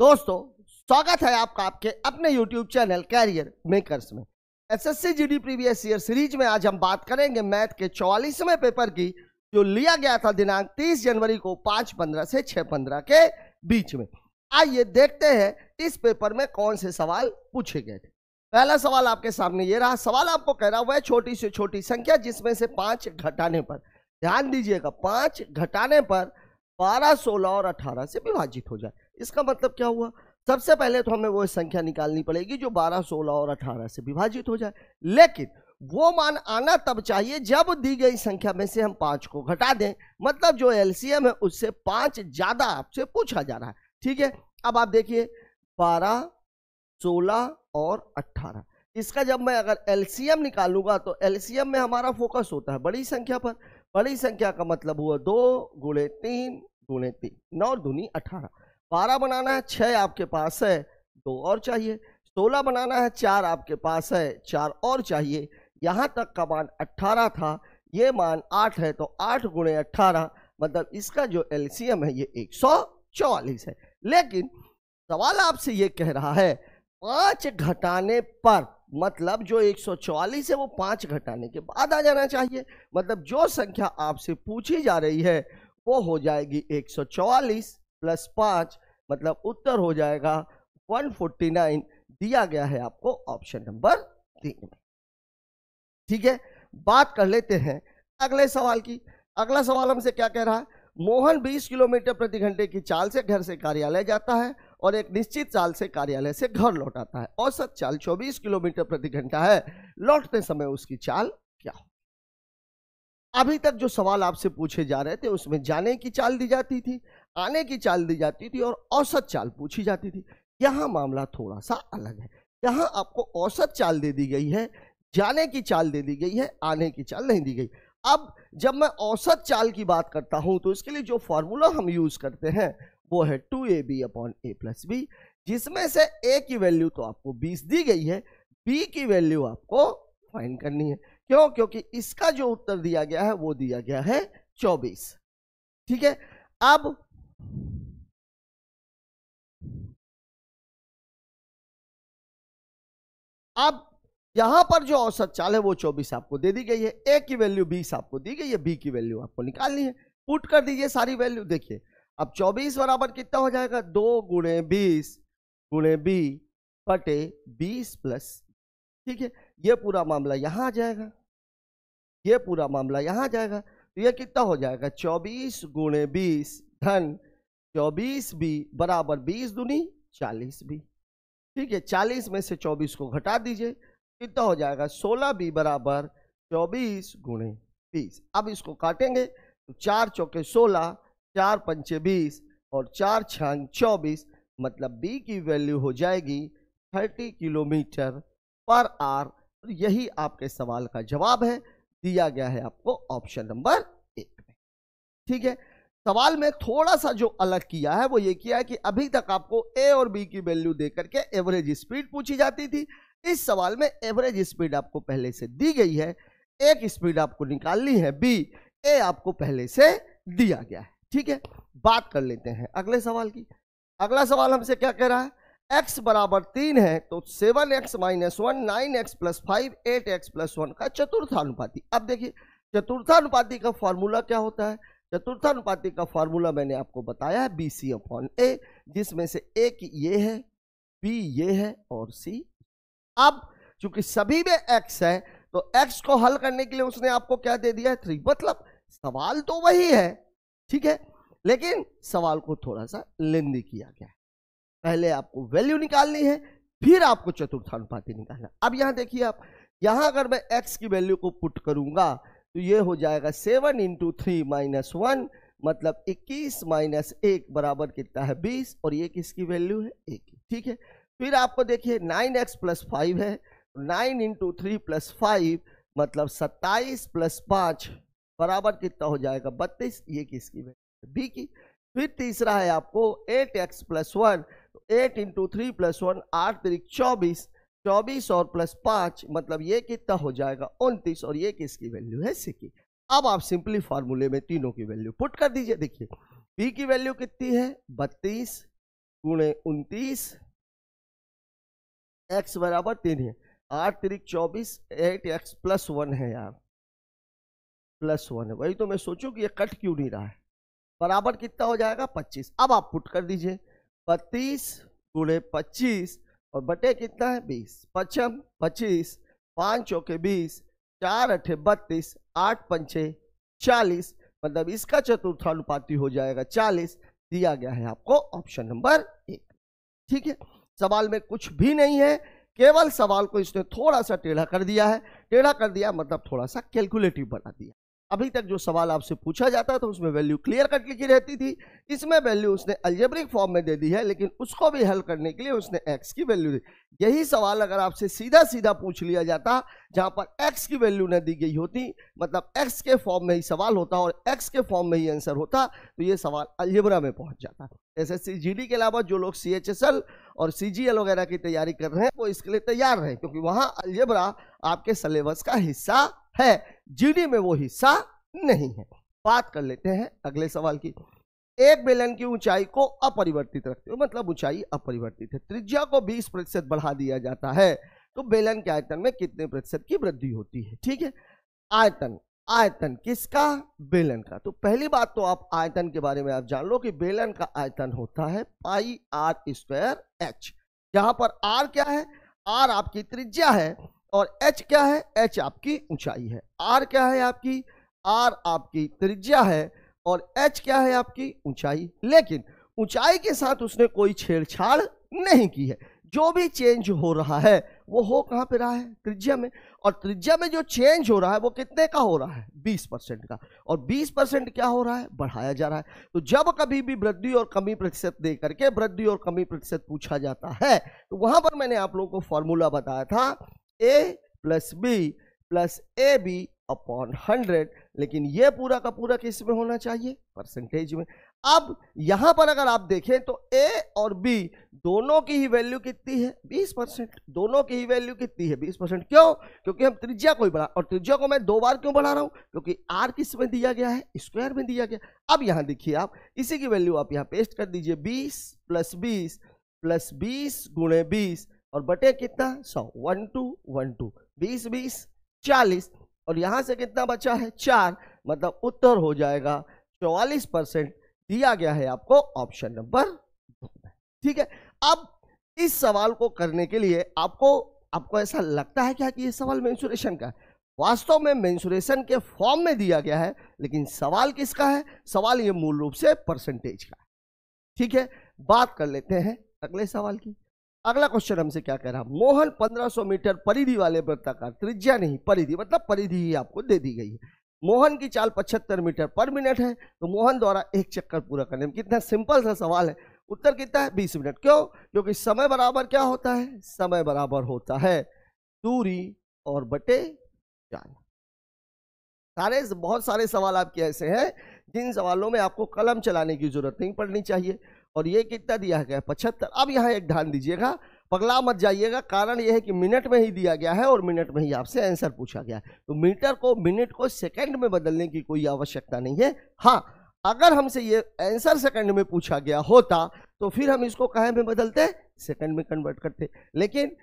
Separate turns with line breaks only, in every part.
दोस्तों स्वागत है आपका आपके अपने YouTube चैनल कैरियर मेकर्स में S S C G D previous year series में आज हम बात करेंगे मैथ के चौवालीसवें पेपर की जो लिया गया था दिनांक 30 जनवरी को 5:15 से 6:15 के बीच में आइए देखते हैं इस पेपर में कौन से सवाल पूछे गए थे पहला सवाल आपके सामने ये रहा सवाल आपको कह रहा हुआ है छोटी से छोटी संख्या जिसमें से पांच घटाने पर ध्यान दीजिएगा पांच घटाने पर बारह सोलह और अठारह से विभाजित हो जाए इसका मतलब क्या हुआ सबसे पहले तो हमें वो संख्या निकालनी पड़ेगी जो 12, 16 और 18 से विभाजित हो जाए लेकिन वो मान आना तब चाहिए जब दी गई संख्या में से हम पाँच को घटा दें मतलब जो एल है उससे पाँच ज़्यादा आपसे पूछा जा रहा है ठीक है अब आप देखिए बारह सोलह और अट्ठारह इसका जब मैं अगर एलसीएम निकालूंगा तो एलसीएम में हमारा फोकस होता है बड़ी संख्या पर बड़ी संख्या का मतलब हुआ दो गुणे तीन गुणे तीन नौ दुनी अठारह बारह बनाना है छः आपके पास है दो और चाहिए सोलह बनाना है चार आपके पास है चार और चाहिए यहाँ तक का मान अट्ठारह था ये मान आठ है तो आठ गुणे अट्ठारह मतलब इसका जो एलसीएम है ये एक सौ चौवालीस है लेकिन सवाल आपसे ये कह रहा है पाँच घटाने पर मतलब जो एक सौ चौवालीस है वो पाँच घटाने के बाद आ जाना चाहिए मतलब जो संख्या आपसे पूछी जा रही है वो हो जाएगी एक सौ चौवालीस प्लस पाँच मतलब उत्तर हो जाएगा 149 दिया गया है आपको ऑप्शन नंबर तीन में ठीक है बात कर लेते हैं अगले सवाल की अगला सवाल हमसे क्या कह रहा है मोहन 20 किलोमीटर प्रति घंटे की चाल से घर से कार्यालय जाता है और एक निश्चित चाल से कार्यालय से घर लौट आता है औसत चाल 24 किलोमीटर प्रति घंटा है लौटते समय उसकी चाल क्या हो अभी तक जो सवाल आपसे पूछे जा रहे थे उसमें जाने की चाल दी जाती थी आने की चाल दी जाती थी और औसत चाल पूछी जाती थी यहाँ मामला थोड़ा सा अलग है यहाँ आपको औसत चाल दे दी गई है जाने की चाल दे दी गई है आने की चाल नहीं दी गई अब जब मैं औसत चाल की बात करता हूँ तो इसके लिए जो फॉर्मूला हम यूज़ करते हैं वो है two A B upon A plus B जिसमें से ए की वैल्यू तो आपको बीस दी गई है बी की वैल्यू आपको फाइन करनी है क्यों क्योंकि इसका जो उत्तर दिया गया है वो दिया गया है चौबीस ठीक है अब अब यहां पर जो औसत चाल है वो चौबीस आपको दे दी गई है ए की वैल्यू बीस आपको दी गई है बी की वैल्यू आपको निकालनी है पुट कर दीजिए सारी वैल्यू देखिए अब चौबीस बराबर कितना हो जाएगा दो गुणे बीस गुणे बी पटे बीस प्लस ठीक है ये पूरा मामला यहां आ जाएगा ये पूरा मामला यहां आ जाएगा तो ये कितना हो जाएगा चौबीस गुणे बीस धन चौबीस बी बराबर बीस दुनी चालीस बी ठीक है चालीस में से चौबीस को घटा दीजिए कितना हो जाएगा सोलह बी बराबर चौबीस गुणे बीस अब इसको काटेंगे तो चार चौके सोलह चार पंचे बीस और चार छंग चौबीस मतलब बी की वैल्यू हो जाएगी थर्टी किलोमीटर पर आर और तो यही आपके सवाल का जवाब है दिया गया है आपको ऑप्शन नंबर एक में ठीक है सवाल में थोड़ा सा जो अलग किया है वो ये किया है कि अभी तक आपको ए और बी की वैल्यू दे करके एवरेज स्पीड पूछी जाती थी इस सवाल में एवरेज स्पीड आपको पहले से दी गई है एक स्पीड आपको निकालनी है बी ए आपको पहले से दिया गया है ठीक है बात कर लेते हैं अगले सवाल की अगला सवाल हमसे क्या कह रहा है एक्स बराबर तीन है तो seven x minus one nine x plus five eight x plus one का चतुर्थानुपाती अब देखिए चतुर्थानुपाती का फॉर्मूला क्या होता है चतुर्थानुपाति का फॉर्मूला मैंने आपको बताया है बी सी अपॉन ए जिसमें से ए की ये है बी ये है और सी अब चूंकि सभी में एक्स है तो एक्स को हल करने के लिए उसने आपको क्या दे दिया है थ्री मतलब सवाल तो वही है ठीक है लेकिन सवाल को थोड़ा सा लेंदी किया गया है पहले आपको वैल्यू निकालनी है फिर आपको चतुर्थानुपाति निकालना अब यहां देखिए आप यहां अगर मैं एक्स की वैल्यू को पुट करूंगा तो ये हो जाएगा seven into three minus one मतलब इक्कीस माइनस एक बराबर कितना है बीस और ये किसकी वैल्यू है एक ठीक है फिर आपको देखिए नाइन एक्स प्लस फाइव है nine into three plus five मतलब सत्ताईस प्लस पाँच बराबर कितना हो जाएगा बत्तीस ये किसकी वैल्यू है बी की फिर तीसरा है आपको eight x plus one eight into three plus one आठ तरीक चौबीस चौबीस और प्लस पांच मतलब ये कितना हो जाएगा उनतीस और ये किसकी वैल्यू है सी की अब आप सिंपली फार्मूले में तीनों की वैल्यू पुट कर दीजिए देखिए पी की वैल्यू कितनी है बत्तीस गुणे उनतीस एक्स बराबर तीन है आठ तिरिक चौबीस एट एक्स प्लस वन है यार प्लस वन है वही तो मैं सोचूं कि ये कट क्यों नहीं रहा है बराबर कितना हो जाएगा पच्चीस अब आप पुट कर दीजिए बत्तीस गुणे पच्चीस और बटे कितना है बीस पचम पच्चीस पाँच चौके बीस चार अठे बत्तीस आठ पंचे चालीस मतलब इसका चतुर्थानुपाती हो जाएगा चालीस दिया गया है आपको ऑप्शन नंबर एक ठीक है सवाल में कुछ भी नहीं है केवल सवाल को इसने थोड़ा सा टेढ़ा कर दिया है टेढ़ा कर दिया मतलब थोड़ा सा कैलकुलेटिव बना दिया अभी तक जो सवाल आपसे पूछा जाता था तो उसमें वैल्यू क्लियर कट लिखी रहती थी इसमें वैल्यू उसने अल्जेब्रिक फॉर्म में दे दी है लेकिन उसको भी हल करने के लिए उसने एक्स की वैल्यू दी यही सवाल अगर आपसे सीधा सीधा पूछ लिया जाता जहाँ पर एक्स की वैल्यू न दी गई होती मतलब एक्स के फॉर्म में ही सवाल होता और एक्स के फॉर्म में ही आंसर होता तो ये सवाल अल्जेब्रा में पहुँच जाता एस एस के अलावा जो लोग सी और सी वगैरह की तैयारी कर रहे हैं वो इसके लिए तैयार रहे क्योंकि वहाँ अल्जेब्रा आपके सलेबस का हिस्सा है जीडी में वो हिस्सा नहीं है बात कर लेते हैं अगले सवाल की एक बेलन की ऊंचाई को अपरिवर्तित रखते हो मतलब ऊंचाई अपरिवर्तित है त्रिज्या को 20 प्रतिशत बढ़ा दिया जाता है तो बेलन के आयतन में कितने प्रतिशत की वृद्धि होती है ठीक है आयतन आयतन किसका बेलन का तो पहली बात तो आप आयतन के बारे में आप जान लो कि बेलन का आयतन होता है पाई आर स्क्वायर एच जहां पर आर क्या है आर आपकी त्रिज्या है और एच क्या है एच आपकी ऊंचाई है आर क्या है आपकी आर आपकी त्रिज्या है और एच क्या है आपकी ऊंचाई लेकिन ऊंचाई के साथ उसने कोई छेड़छाड़ नहीं की है जो भी चेंज हो रहा है वो हो कहाँ पे रहा है त्रिज्या में और त्रिज्या में जो चेंज हो रहा है वो कितने का हो रहा है 20 परसेंट का और 20 परसेंट क्या हो रहा है बढ़ाया जा रहा है तो जब कभी भी वृद्धि और कमी प्रतिशत दे करके वृद्धि और कमी प्रतिशत पूछा जाता है तो वहाँ पर मैंने आप लोगों को फॉर्मूला बताया था A plus B plus A B upon hundred लेकिन ये पूरा का पूरा किस में होना चाहिए परसेंटेज में अब यहां पर अगर आप देखें तो ए और बी दोनों की ही वैल्यू कितनी है 20 परसेंट दोनों की ही वैल्यू कितनी है 20 परसेंट क्यों क्योंकि हम त्रिज्या को ही बढ़ा और त्रिज्या को मैं दो बार क्यों बढ़ा रहा हूं क्योंकि आर किस में दिया गया है स्क्वायर में दिया गया अब यहां देखिए आप इसी की वैल्यू आप यहां पेस्ट कर दीजिए बीस प्लस बीस प्लस बीस गुणे बीस और बटे कितना सौ वन टू वन टू बीस बीस चालीस और यहां से कितना बचा है चार मतलब उत्तर हो जाएगा चौवालीस परसेंट दिया गया है आपको ऑप्शन नंबर दो में ठीक है अब इस सवाल को करने के लिए आपको आपको ऐसा लगता है क्या कि ये सवाल मेंसुरेशन का है वास्तव में मेंसुरेशन के फॉर्म में दिया गया है लेकिन सवाल किसका है सवाल ये मूल रूप से परसेंटेज का है ठीक है बात कर लेते हैं अगले सवाल की अगला क्वेश्चन हमसे क्या कह रहा है मोहन 1500 मीटर परिधि वाले वृत्ताकार त्रिज्या नहीं परिधि मतलब परिधि ही आपको दे दी गई है मोहन की चाल 75 मीटर पर मिनट है तो मोहन द्वारा एक चक्कर पूरा करने में कितना सिंपल सा सवाल है उत्तर कितना है 20 मिनट क्यों क्योंकि समय बराबर क्या होता है समय बराबर होता है दूरी और बटे चाल सारे बहुत सारे सवाल आपके ऐसे हैं जिन सवालों में आपको कलम चलाने की जरूरत नहीं पड़नी चाहिए और ये कितना दिया गया है पचहत्तर अब यहाँ एक ध्यान दीजिएगा पगला मत जाइएगा कारण यह है कि मिनट में ही दिया गया है और मिनट में ही आपसे आंसर पूछा गया है तो मीटर को मिनट को सेकंड में बदलने की कोई आवश्यकता नहीं है हाँ अगर हमसे ये आंसर सेकंड में पूछा गया होता तो फिर हम इसको कहे में बदलते सेकंड में कन्वर्ट करते लेकिन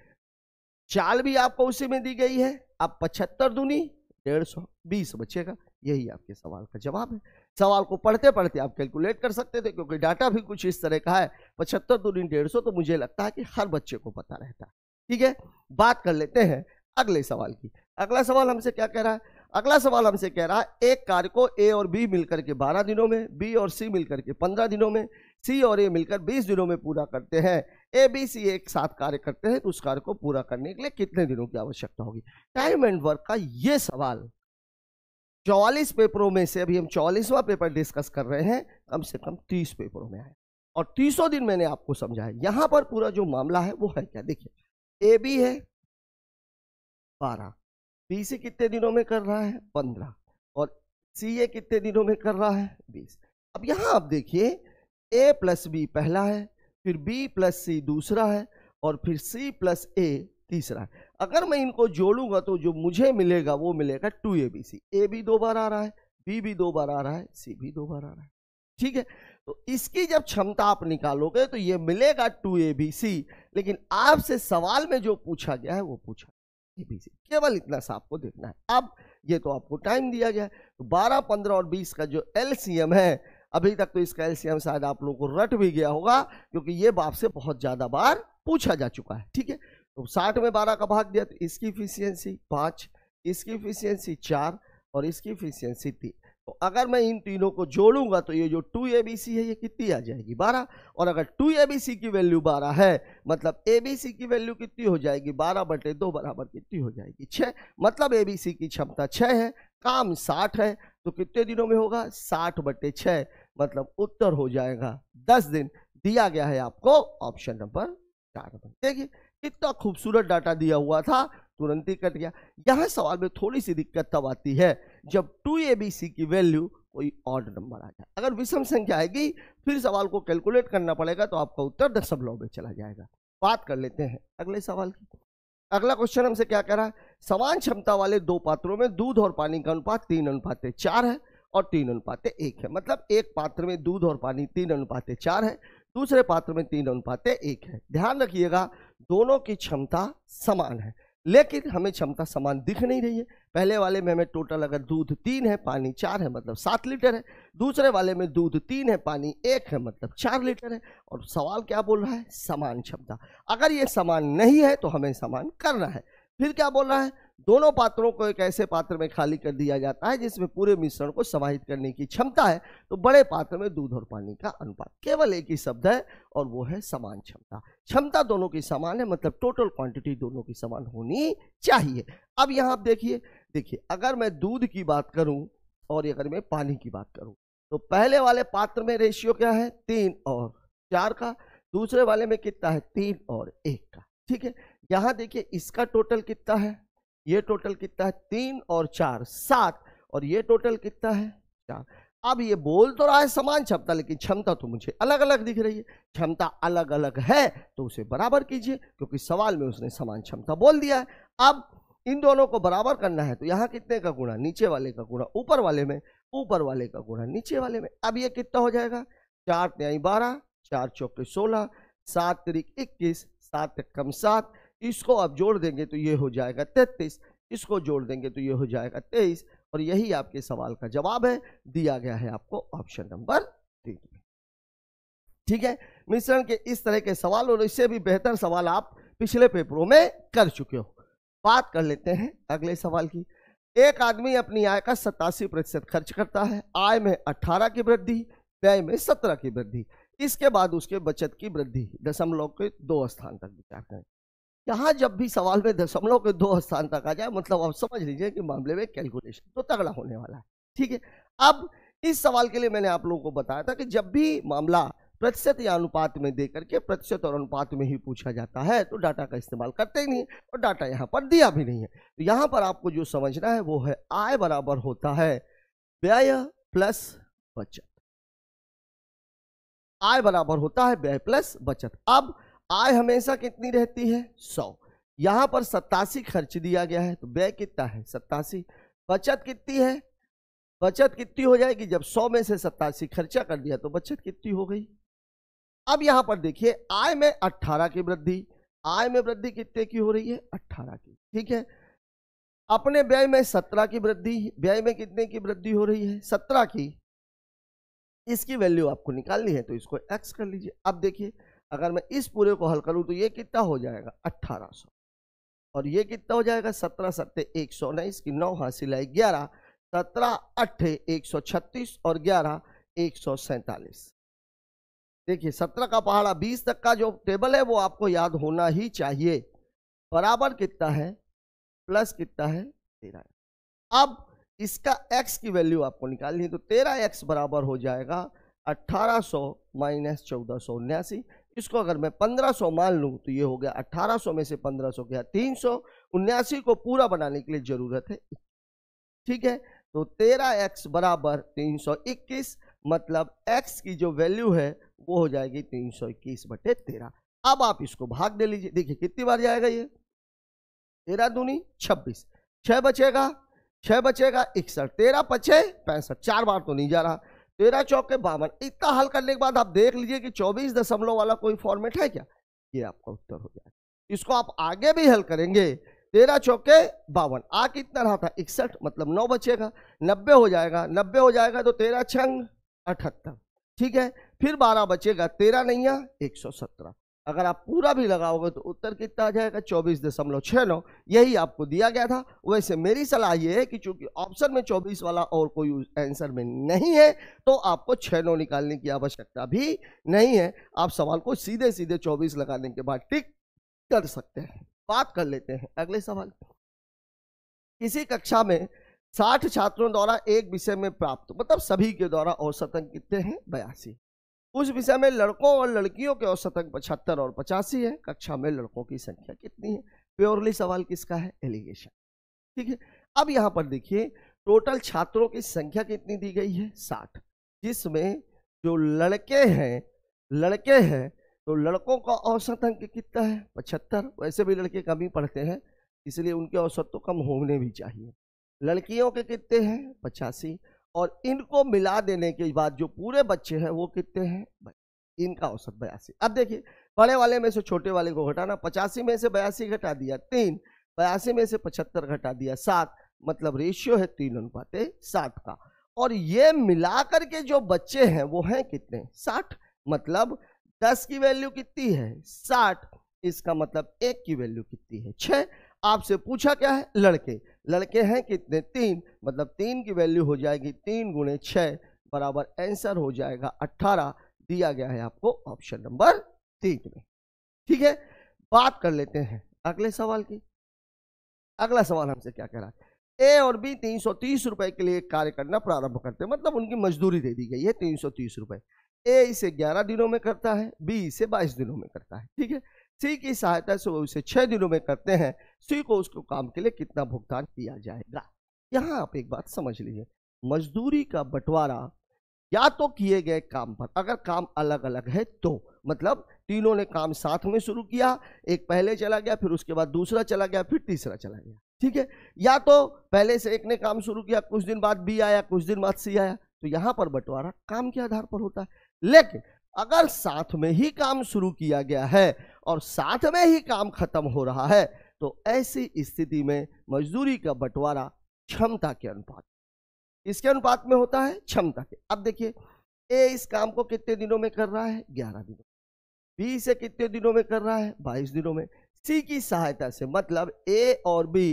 चाल भी आपको उसी में दी गई है आप पचहत्तर दूनी डेढ़ सौ बीस बचेगा यही आपके सवाल का जवाब है सवाल को पढ़ते पढ़ते आप कैलकुलेट कर सकते थे क्योंकि डाटा भी कुछ इस तरह का है पचहत्तर दिन डेढ़ सौ तो मुझे लगता है कि हर बच्चे को पता रहता है ठीक है बात कर लेते हैं अगले सवाल की अगला सवाल हमसे क्या कह रहा है अगला सवाल हमसे कह रहा है एक कार्य को ए और बी मिलकर के 12 दिनों में बी और सी मिलकर के 15 दिनों में सी और ए मिलकर 20 दिनों में पूरा करते हैं ए बी सी एक साथ कार्य करते हैं तो उस कार्य को पूरा करने के लिए कितने दिनों की आवश्यकता होगी टाइम एंड वर्क का ये सवाल चौवालीस पेपरों में से अभी हम चौवालीसवा पेपर डिस्कस कर रहे हैं कम से कम तीस पेपरों में आए और तीसों दिन मैंने आपको समझाया यहाँ पर पूरा जो मामला है वो है क्या देखिए ए बी है बारह बी सी कितने दिनों में कर रहा है पंद्रह और सी ए कितने दिनों में कर रहा है बीस अब यहाँ आप देखिए ए प्लस बी पहला है फिर बी प्लस सी दूसरा है और फिर सी प्लस ए तीसरा अगर मैं इनको जोड़ूंगा तो जो मुझे मिलेगा वो मिलेगा टू ए बी सी ए भी दो बार आ रहा है बी भी दो बार आ रहा है सी भी दो बार आ रहा है ठीक है तो इसकी जब क्षमता आप निकालोगे तो ये मिलेगा टू ए बी सी लेकिन आपसे सवाल में जो पूछा गया है वो पूछा ए बी सी केवल इतना सा आपको देखना है अब ये तो आपको टाइम दिया गया है तो बारह पंद्रह और बीस का जो एल सी एम है अभी तक तो इसका एल सी एम शायद आप लोगों को रट भी गया होगा क्योंकि ये बाप से बहुत ज़्यादा बार पूछा जा चुका है ठीक है तो साठ में बारह का भाग दिया तो इसकी इफिशियंसी पाँच इसकी इफिशियंसी चार और इसकी इफिशियंसी तीन तो अगर मैं इन तीनों को जोड़ूंगा तो ये जो टू ए बी सी है ये कितनी आ जाएगी बारह और अगर टू ए बी सी की वैल्यू बारह है मतलब ए बी सी की वैल्यू कितनी हो जाएगी बारह बटे दो बराबर कितनी हो जाएगी छः मतलब ए बी सी की क्षमता छः है काम साठ है तो कितने दिनों में होगा साठ बटे छः मतलब उत्तर हो जाएगा दस दिन दिया गया है आपको ऑप्शन नंबर चार देखिए कितना खूबसूरत डाटा दिया हुआ था तुरंत ही कट गया यहाँ सवाल में थोड़ी सी दिक्कत तब आती है जब टू ए बी सी की वैल्यू कोई ऑर्ड नंबर आ जाए अगर विषम संख्या आएगी फिर सवाल को कैलकुलेट करना पड़ेगा तो आपका उत्तर दशमलव में चला जाएगा बात कर लेते हैं अगले सवाल की अगला क्वेश्चन हमसे क्या कह रहा है समान क्षमता वाले दो पात्रों में दूध और पानी का अनुपात तीन अनुपात चार है और तीन अनुपात एक है मतलब एक पात्र में दूध और पानी तीन अनुपात चार है दूसरे पात्र में तीन अनुपात एक है ध्यान रखिएगा दोनों की क्षमता समान है लेकिन हमें क्षमता समान दिख नहीं रही है पहले वाले में हमें टोटल अगर दूध तीन है पानी चार है मतलब सात लीटर है दूसरे वाले में दूध तीन है पानी एक है मतलब चार लीटर है और सवाल क्या बोल रहा है समान क्षमता अगर ये समान नहीं है तो हमें समान करना है फिर क्या बोल रहा है दोनों पात्रों को एक ऐसे पात्र में खाली कर दिया जाता है जिसमें पूरे मिश्रण को समाहित करने की क्षमता है तो बड़े पात्र में दूध और पानी का अनुपात केवल एक ही शब्द है और वो है समान क्षमता क्षमता दोनों की समान है मतलब टोटल क्वांटिटी दोनों की समान होनी चाहिए अब यहाँ आप देखिए देखिए अगर मैं दूध की बात करूँ और अगर मैं पानी की बात करूँ तो पहले वाले पात्र में रेशियो क्या है तीन और चार का दूसरे वाले में कितना है तीन और एक का ठीक है यहाँ देखिए इसका टोटल कितना है ये टोटल कितना है तीन और चार सात और ये टोटल कितना है चार अब ये बोल तो रहा है समान क्षमता लेकिन क्षमता तो मुझे अलग अलग दिख रही है क्षमता अलग अलग है तो उसे बराबर कीजिए क्योंकि सवाल में उसने समान क्षमता बोल दिया है अब इन दोनों को बराबर करना है तो यहाँ कितने का गुणा नीचे वाले का गुणा ऊपर वाले में ऊपर वाले का गुणा नीचे वाले में अब ये कितना हो जाएगा चार त्याई बारह चार चौके सोलह सात तरीक इक्कीस सात कम सात इसको आप जोड़ देंगे तो ये हो जाएगा तैतीस इसको जोड़ देंगे तो ये हो जाएगा तेईस और यही आपके सवाल का जवाब है दिया गया है आपको ऑप्शन नंबर तीन ठीक है मिश्रण के इस तरह के सवाल और इससे भी बेहतर सवाल आप पिछले पेपरों में कर चुके हो बात कर लेते हैं अगले सवाल की एक आदमी अपनी आय का सतासी प्रतिशत खर्च करता है आय में अठारह की वृद्धि व्यय में सत्रह की वृद्धि इसके बाद उसके बचत की वृद्धि दशमलव के दो स्थान तक विचार करें यहाँ जब भी सवाल में दशमलव के दो स्थान तक आ जाए मतलब आप समझ लीजिए कि मामले में कैलकुलेशन तो तगड़ा होने वाला है ठीक है अब इस सवाल के लिए मैंने आप लोगों को बताया था कि जब भी मामला प्रतिशत या अनुपात में दे करके प्रतिशत और अनुपात में ही पूछा जाता है तो डाटा का इस्तेमाल करते ही नहीं और डाटा यहाँ पर दिया भी नहीं है तो यहाँ पर आपको जो समझना है वो है आय बराबर होता है व्यय प्लस बचत आय बराबर होता है व्यय प्लस बचत अब आय हमेशा कितनी रहती है सौ यहाँ पर सत्तासी खर्च दिया गया है तो व्यय कितना है सत्तासी बचत कितनी है बचत कितनी हो जाएगी जब सौ में से सत्तासी खर्चा कर दिया तो बचत कितनी हो गई अब यहाँ पर देखिए आय में अट्ठारह की वृद्धि आय में वृद्धि कितने की हो रही है अट्ठारह की ठीक है अपने व्यय में सत्रह की वृद्धि व्यय में कितने की वृद्धि हो रही है सत्रह की इसकी वैल्यू आपको निकालनी है तो इसको एक्स कर लीजिए अब देखिए अगर मैं इस पूरे को हल करूं तो ये कितना हो जाएगा अट्ठारह सौ और ये कितना हो जाएगा सत्रह सत्य एक सौ उन्नीस की नौ हासिल है ग्यारह सत्रह अट्ठे एक सौ छत्तीस और ग्यारह एक सौ सैतालीस देखिए सत्रह का पहाड़ा बीस तक का जो टेबल है वो आपको याद होना ही चाहिए बराबर कितना है प्लस कितना है तेरह अब इसका एक्स की वैल्यू आपको निकालनी है तो तेरह एक्स बराबर हो जाएगा अट्ठारह सौ माइनस चौदह सौ उन्यासी इसको अगर मैं 1500 मान लूँ तो ये हो गया 1800 में से 1500 गया तीन सौ को पूरा बनाने के लिए ज़रूरत है ठीक है तो 13x बराबर 321 मतलब x की जो वैल्यू है वो हो जाएगी 321 बटे तेरह अब आप इसको भाग दे लीजिए देखिए कितनी बार जाएगा ये तेरह दूनी छब्बीस छः बचेगा छः बचेगा इकसठ तेरह पचे पैंसठ चार बार तो नहीं जा रहा तेरह चौके बावन इतना हल करने के बाद आप देख लीजिए कि चौबीस दशमलव वाला कोई फॉर्मेट है क्या ये आपका उत्तर हो जाएगा इसको आप आगे भी हल करेंगे तेरह चौके बावन आ कितना रहा था इकसठ मतलब नौ बचेगा नब्बे हो जाएगा नब्बे हो जाएगा तो तेरह छंग अठहत्तर ठीक है फिर बारह बचेगा तेरह नैया एक सौ सत्रह अगर आप पूरा भी लगाओगे तो उत्तर कितना आ जाएगा चौबीस दशमलव छः नौ यही आपको दिया गया था वैसे मेरी सलाह ये है कि चूंकि ऑप्शन में चौबीस वाला और कोई आंसर में नहीं है तो आपको छः नौ निकालने की आवश्यकता भी नहीं है आप सवाल को सीधे सीधे चौबीस लगाने के बाद टिक कर सकते हैं बात कर लेते हैं अगले सवाल किसी कक्षा में साठ छात्रों द्वारा एक विषय में प्राप्त मतलब सभी के द्वारा औसतन कितने हैं बयासी उस विषय में लड़कों और लड़कियों के औसत अंक पचहत्तर और पचासी है कक्षा में लड़कों की संख्या कितनी है प्योरली सवाल किसका है एलिगेशन ठीक है अब यहाँ पर देखिए टोटल छात्रों की संख्या कितनी दी गई है साठ जिसमें जो लड़के हैं लड़के हैं तो लड़कों का औसत अंक कितना है पचहत्तर वैसे भी लड़के कम ही पढ़ते हैं इसलिए उनके औसत तो कम होने भी चाहिए लड़कियों के कितने हैं पचासी और इनको मिला देने के बाद जो पूरे बच्चे हैं वो कितने हैं इनका औसत बयासी अब देखिए बड़े वाले में से छोटे वाले को घटाना पचासी में से बयासी घटा दिया तीन बयासी में से पचहत्तर घटा दिया सात मतलब रेशियो है तीन अनुपात साठ का और ये मिला करके जो बच्चे हैं वो हैं कितने साठ मतलब दस की वैल्यू कितनी है साठ इसका मतलब एक की वैल्यू कितनी है छः आपसे पूछा क्या है लड़के लड़के हैं कितने तीन मतलब तीन की वैल्यू हो जाएगी तीन गुणे छः बराबर आंसर हो जाएगा अट्ठारह दिया गया है आपको ऑप्शन नंबर तीन में ठीक है बात कर लेते हैं अगले सवाल की अगला सवाल हमसे क्या कह रहा है ए और बी तीन सौ तीस रुपए के लिए कार्य करना प्रारंभ करते हैं मतलब उनकी मजदूरी दे दी गई है तीन सौ तीस रुपए ए इसे ग्यारह दिनों में करता है बी इसे बाईस दिनों में करता है ठीक है सी की सहायता से वो इसे छह दिनों में करते हैं स्त्री को उसको काम के लिए कितना भुगतान किया जाएगा यहाँ आप एक बात समझ लीजिए मजदूरी का बंटवारा या तो किए गए काम पर अगर काम अलग अलग है तो मतलब तीनों ने काम साथ में शुरू किया एक पहले चला गया फिर उसके बाद दूसरा चला गया फिर तीसरा चला गया ठीक है या तो पहले से एक ने काम शुरू किया कुछ दिन बाद बी आया कुछ दिन बाद सी आया तो यहाँ पर बंटवारा काम के आधार पर होता है लेकिन अगर साथ में ही काम शुरू किया गया है और साथ में ही काम खत्म हो रहा है तो ऐसी स्थिति में मजदूरी का बंटवारा क्षमता के अनुपात इसके अनुपात में होता है क्षमता के अब देखिए ए इस काम को कितने दिनों में कर रहा है ग्यारह दिनों बी से कितने दिनों में कर रहा है बाईस दिनों में सी की सहायता से मतलब ए और बी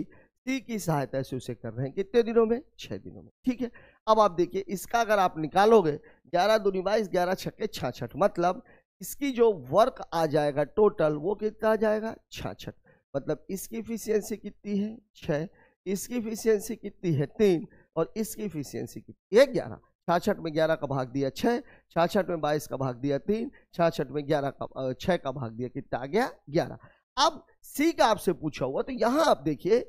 सी की सहायता से उसे कर रहे हैं कितने दिनों में छः दिनों में ठीक है अब आप देखिए इसका अगर आप निकालोगे ग्यारह दूनी बाईस ग्यारह छक्के छाछठ मतलब इसकी जो वर्क आ जाएगा टोटल वो कितना आ जाएगा छाछठ मतलब इसकी इफिशियंसी कितनी है छः इसकी इफिशियंसी कितनी है तीन और इसकी इफिशियंसी कितनी है ग्यारह छाछठ में ग्यारह का भाग दिया छः छाछठ में बाईस का भाग दिया तीन छाछठ में ग्यारह का छः का भाग दिया कितना आ गया ग्यारह अब सी का आपसे पूछा हुआ तो यहाँ आप देखिए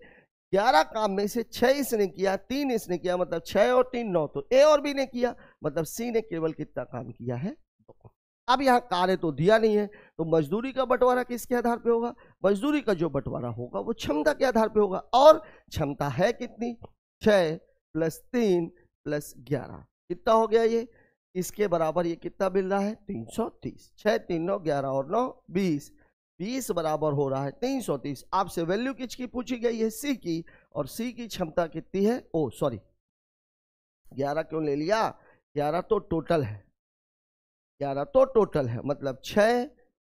ग्यारह काम में से छः इसने किया तीन इसने किया मतलब छः और तीन नौ तो ए और बी ने किया मतलब सी ने केवल कितना काम किया है दो अब यहाँ कार्य तो दिया नहीं है तो मजदूरी का बंटवारा किसके आधार पे होगा मजदूरी का जो बंटवारा होगा वो क्षमता के आधार पे होगा और क्षमता है कितनी छः प्लस तीन प्लस ग्यारह कितना हो गया ये इसके बराबर ये कितना मिल रहा है तीन सौ तीस छः तीन नौ ग्यारह और नौ बीस बीस बराबर हो रहा है तीन सौ तीस आपसे वैल्यू किसकी पूछी गई है सी की और सी की क्षमता कितनी है ओ सॉरी ग्यारह क्यों ले लिया ग्यारह तो टोटल है ग्यारह तो टोटल है मतलब छ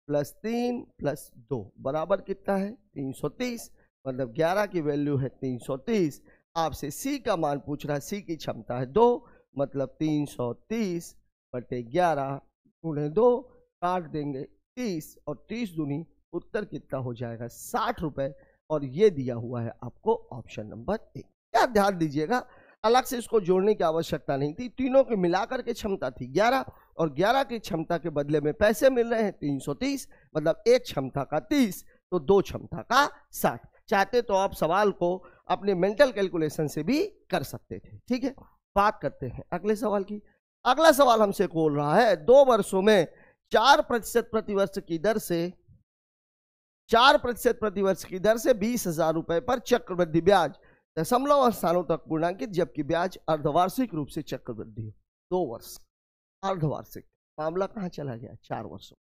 प्लस तीन प्लस दो बराबर कितना है तीन सौ तीस मतलब ग्यारह की वैल्यू है तीन सौ तीस आपसे सी का मान पूछ रहा है सी की क्षमता है दो मतलब तीन सौ तीस बटे ग्यारह गुणे दो काट देंगे तीस और तीस दूनी उत्तर कितना हो जाएगा साठ रुपये और ये दिया हुआ है आपको ऑप्शन नंबर एक क्या ध्यान दीजिएगा अलग से इसको जोड़ने की आवश्यकता नहीं थी तीनों की मिलाकर के क्षमता थी ग्यारह और 11 की क्षमता के बदले में पैसे मिल रहे हैं 330 मतलब एक क्षमता का 30 तो दो क्षमता का 60 चाहते तो आप सवाल को अपने मेंटल कैलकुलेशन से भी कर सकते थे ठीक है बात करते हैं अगले सवाल की अगला सवाल हमसे बोल रहा है दो वर्षों में चार प्रतिशत प्रतिवर्ष की दर से चार प्रतिशत प्रतिवर्ष की दर से बीस हजार रुपए पर चक्रवृद्धि ब्याज दशमलव स्थानों तक पूर्णांकित जबकि ब्याज अर्धवार्षिक रूप से चक्रवृद्धि दो वर्ष अर्धवार्षिक मामला कहाँ चला गया चार वर्षों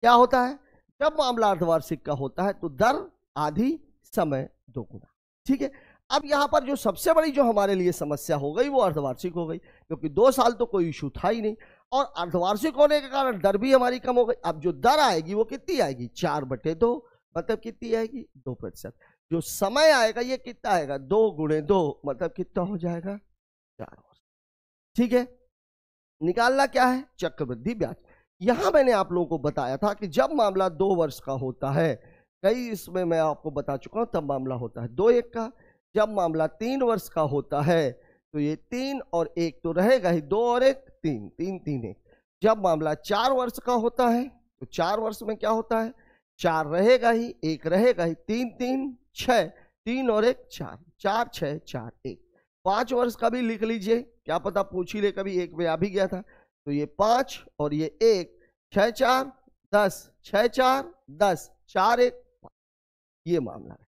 क्या होता है जब मामला अर्धवार्षिक का होता है तो दर आधी समय दो ठीक है अब यहाँ पर जो सबसे बड़ी जो हमारे लिए समस्या हो गई वो अर्धवार्षिक हो गई क्योंकि दो साल तो कोई इशू था ही नहीं और अर्धवार्षिक होने के कारण दर भी हमारी कम हो गई अब जो दर आएगी वो कितनी आएगी चार बटे दो मतलब कितनी आएगी दो प्रतिशत जो समय आएगा ये कितना आएगा दो गुणे दो मतलब कितना हो जाएगा चार ठीक है निकालना क्या है चक्रवृद्धि ब्याज यहां मैंने आप लोगों को बताया था कि जब मामला दो वर्ष का होता है कई इसमें मैं आपको बता चुका हूं तब मामला होता है दो एक का जब मामला तीन वर्ष का होता है तो ये तीन और एक तो रहेगा ही दो और एक तीन तीन तीन एक जब मामला चार वर्ष का होता है तो चार वर्ष में क्या होता है चार रहेगा ही एक रहेगा ही तीन तीन छ तीन और एक चार चार छ चार एक पांच वर्ष का भी लिख लीजिए क्या पता पूछ ही ले कभी एक में आ भी गया था तो ये पांच और ये एक छ चार दस छ चार दस चार एक ये मामला है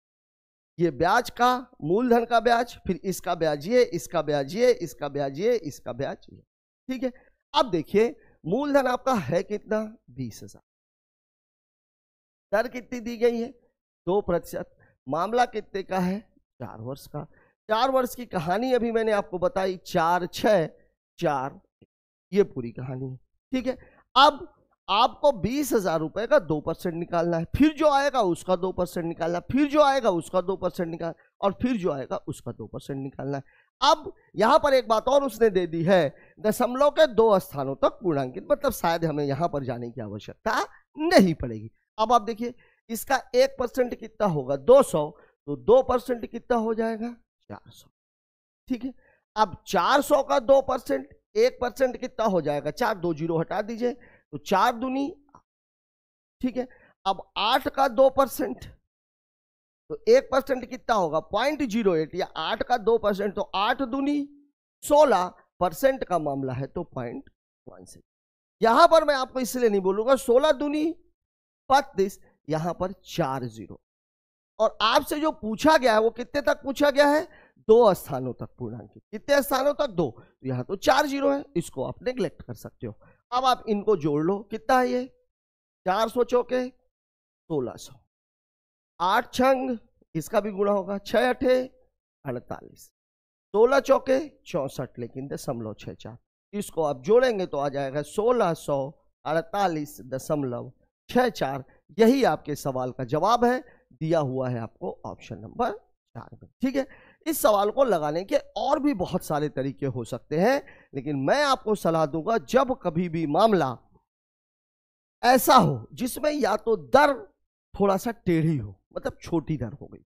ये ब्याज का मूलधन का ब्याज फिर इसका ब्याज ये इसका ब्याज ये इसका ब्याज ये इसका ब्याज ये ठीक है अब देखिए मूलधन आपका है कितना बीस हजार दर कितनी दी गई है दो प्रतिशत मामला कितने का है चार वर्ष का चार वर्ष की कहानी अभी मैंने आपको बताई चार छ चार ये पूरी कहानी है ठीक है अब आपको बीस हजार रुपए का दो परसेंट निकालना है फिर जो आएगा उसका दो परसेंट निकालना फिर जो आएगा उसका दो परसेंट निकाल और फिर जो आएगा उसका दो परसेंट निकालना है अब यहां पर एक बात और उसने दे दी है दशमलव के दो स्थानों तक पूर्णांकित मतलब शायद हमें यहाँ पर जाने की आवश्यकता नहीं पड़ेगी अब आप देखिए इसका एक परसेंट कितना होगा दो सौ तो दो परसेंट कितना हो जाएगा चार सौ ठीक है अब चार सौ का दो परसेंट एक परसेंट कितना हो जाएगा चार दो जीरो हटा दीजिए तो चार दुनी ठीक है अब आठ का दो परसेंट तो एक परसेंट कितना होगा पॉइंट जीरो एट या आठ का दो परसेंट तो आठ दुनी सोलह परसेंट का मामला है तो पॉइंट वन सिक्स यहां पर मैं आपको इसलिए नहीं बोलूंगा सोलह दुनी बत्तीस यहां पर चार जीरो और आपसे जो पूछा गया है वो कितने तक पूछा गया है दो स्थानों तक पूर्णांकित कितने स्थानों तक दो तो यहां तो चार जीरो है इसको आप नेग्लेक्ट कर सकते हो अब आप इनको जोड़ लो कितना है ये चार सौ चौके सोलह सौ आठ छंग इसका भी गुणा होगा छह अठे अड़तालीस सोलह चौके चौसठ लेकिन दशमलव छह चार इसको आप जोड़ेंगे तो आ जाएगा सोलह सौ अड़तालीस दशमलव छह चार यही आपके सवाल का जवाब है दिया हुआ है आपको ऑप्शन नंबर चार में ठीक है इस सवाल को लगाने के और भी बहुत सारे तरीके हो सकते हैं लेकिन मैं आपको सलाह दूंगा जब कभी भी मामला ऐसा हो जिसमें या तो दर थोड़ा सा टेढ़ी हो मतलब छोटी दर हो गई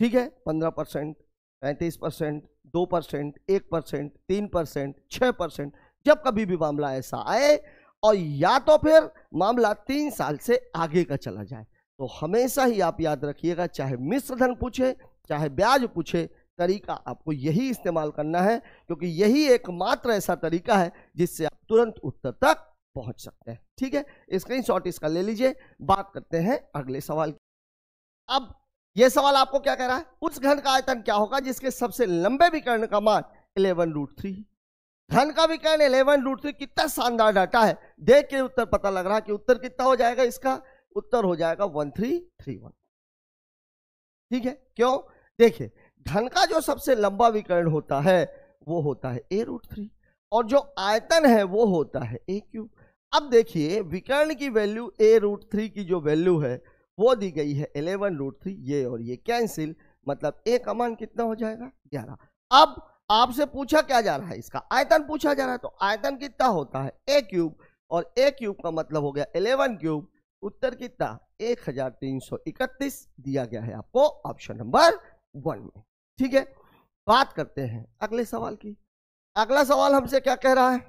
ठीक है पंद्रह परसेंट पैंतीस परसेंट दो परसेंट एक परसेंट तीन परसेंट छः परसेंट जब कभी भी मामला ऐसा आए और या तो फिर मामला तीन साल से आगे का चला जाए तो हमेशा ही आप याद रखिएगा चाहे मिश्र धन पूछे चाहे ब्याज पूछे तरीका आपको यही इस्तेमाल करना है क्योंकि यही एकमात्र ऐसा तरीका है जिससे आप तुरंत उत्तर तक पहुंच सकते हैं ठीक है स्क्रीन शॉट इसका ले लीजिए बात करते हैं अगले सवाल की अब यह सवाल आपको क्या कह रहा है उस घन का आयतन क्या होगा जिसके सबसे लंबे विकर्ण का मान इलेवन रूट थ्री घन का विकर्ण इलेवन रूट थ्री कितना शानदार डाटा है देख के उत्तर पता लग रहा है कि उत्तर कितना हो जाएगा इसका उत्तर हो जाएगा वन थ्री थ्री वन ठीक है क्यों देखिए घन का जो सबसे लंबा विकर्ण होता है वो होता है ए रूट थ्री और जो आयतन है वो होता है ए क्यूब अब देखिए विकर्ण की वैल्यू ए रूट थ्री की जो वैल्यू है वो दी गई है एलेवन रूट थ्री ये और ये कैंसिल मतलब ए का मान कितना हो जाएगा ग्यारह अब आपसे पूछा क्या जा रहा है इसका आयतन पूछा जा रहा है तो आयतन कितना होता है ए क्यूब और ए क्यूब का मतलब हो गया एलेवन क्यूब उत्तर कितना एक हजार तीन सौ इकतीस दिया गया है आपको ऑप्शन नंबर वन में ठीक है बात करते हैं अगले सवाल की अगला सवाल हमसे क्या कह रहा है